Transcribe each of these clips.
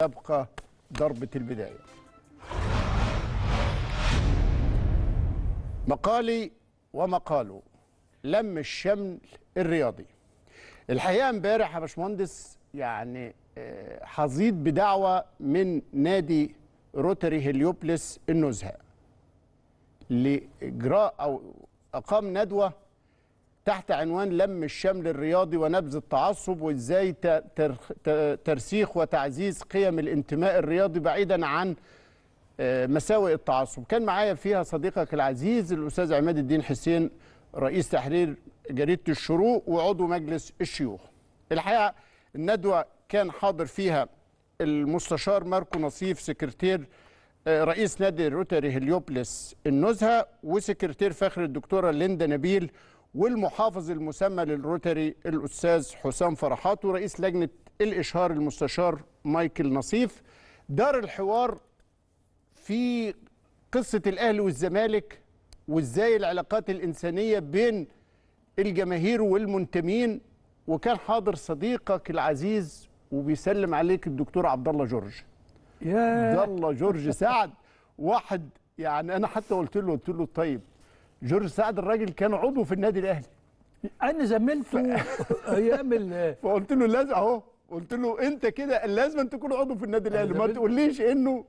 تبقى ضربة البداية مقالي ومقاله لم الشمل الرياضي الحقيقة امبارح يا باشمهندس يعني آه، حظيت بدعوة من نادي روتري هليوبلس النزهة لإجراء أو أقام ندوة تحت عنوان لم الشمل الرياضي ونبذ التعصب وازاي ترسيخ وتعزيز قيم الانتماء الرياضي بعيدا عن آه، مساوئ التعصب كان معايا فيها صديقك العزيز الاستاذ عماد الدين حسين رئيس تحرير جريده الشروق وعضو مجلس الشيوخ الحقيقه الندوه كان حاضر فيها المستشار ماركو نصيف سكرتير آه، رئيس نادي روتاري هليوبلس النزهه وسكرتير فخر الدكتوره ليندا نبيل والمحافظ المسمى للروتري الأستاذ حسام فرحات ورئيس لجنة الإشهار المستشار مايكل نصيف دار الحوار في قصة الأهلي والزمالك وإزاي العلاقات الإنسانية بين الجماهير والمنتمين وكان حاضر صديقك العزيز وبيسلم عليك الدكتور عبد الله جورج يا عبد الله جورج سعد واحد يعني انا حتى قلت له قلت له طيب جورج سعد الراجل كان عضو في النادي الاهلي انا زميلته ايام ال فقلت له لازم اهو قلت له انت كده لازم تكون عضو في النادي الاهلي ما تقوليش انه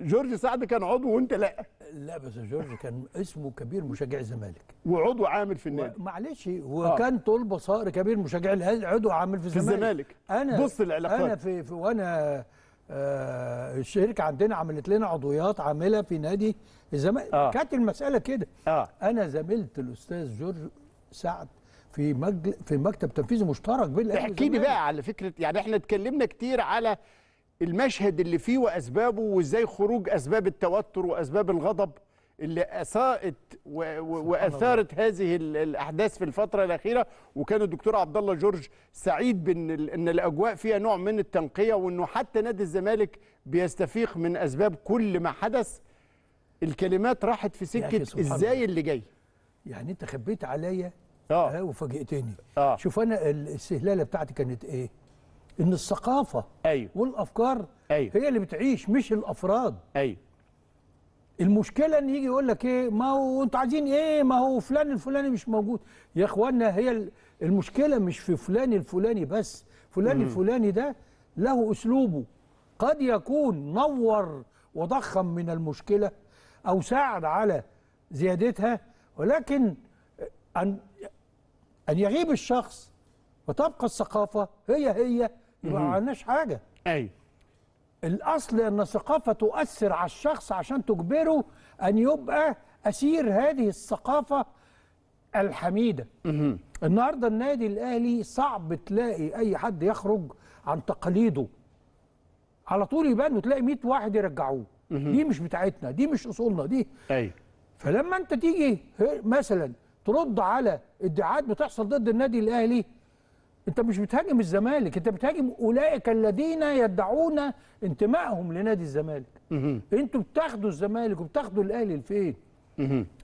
جورج سعد كان عضو وانت لا لا بس جورج كان اسمه كبير مشجع الزمالك وعضو عامل في النادي معلش آه. وكان آه. طول بصائر كبير مشجع الاهلي عضو عامل في الزمالك في الزمالك انا بص العلاقات انا في, في وانا آه، الشركه عندنا عملت لنا عضويات عامله في نادي الزمالك آه. كانت المساله كده آه. انا زميلت الاستاذ جورج سعد في مجل في مكتب تنفيذي مشترك بين الاهلي احكي لي بقى على فكره يعني احنا اتكلمنا كتير على المشهد اللي فيه واسبابه وازاي خروج اسباب التوتر واسباب الغضب اللي اساءت واثارت هذه الاحداث في الفتره الاخيره وكان الدكتور عبد الله جورج سعيد بان ان الاجواء فيها نوع من التنقيه وانه حتى نادي الزمالك بيستفيق من اسباب كل ما حدث الكلمات راحت في سكه ازاي اللي جاي يعني انت خبيت عليا اه, آه، وفاجئتني آه. شوف انا الاستهلاله بتاعتي كانت ايه ان الثقافه أيوه. والافكار أيوه. هي اللي بتعيش مش الافراد أيوه. المشكله ان يجي يقول لك ايه ما هو انتوا عايزين ايه ما هو فلان الفلاني مش موجود يا اخوانا هي المشكله مش في فلان الفلاني بس فلان الفلاني ده له اسلوبه قد يكون نور وضخم من المشكله او ساعد على زيادتها ولكن ان ان يغيب الشخص وتبقى الثقافه هي هي يبقى ما عندناش حاجه ايوه الأصل أن الثقافة تؤثر على الشخص عشان تجبره أن يبقى أسير هذه الثقافة الحميدة النهاردة النادي الأهلي صعب تلاقي أي حد يخرج عن تقاليده على طول يبان وتلاقي 100 واحد يرجعوه دي مش بتاعتنا دي مش أصولنا دي أيوة. فلما أنت تيجي مثلا ترد على ادعاءات بتحصل ضد النادي الأهلي انت مش بتهاجم الزمالك انت بتهاجم اولئك الذين يدعون انتمائهم لنادي الزمالك انتوا بتاخدوا الزمالك وبتاخدوا الاهلي لفين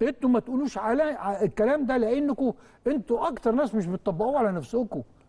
انتوا ما تقولوش على الكلام ده لانكم انتوا اكتر ناس مش بتطبقوه على نفسكم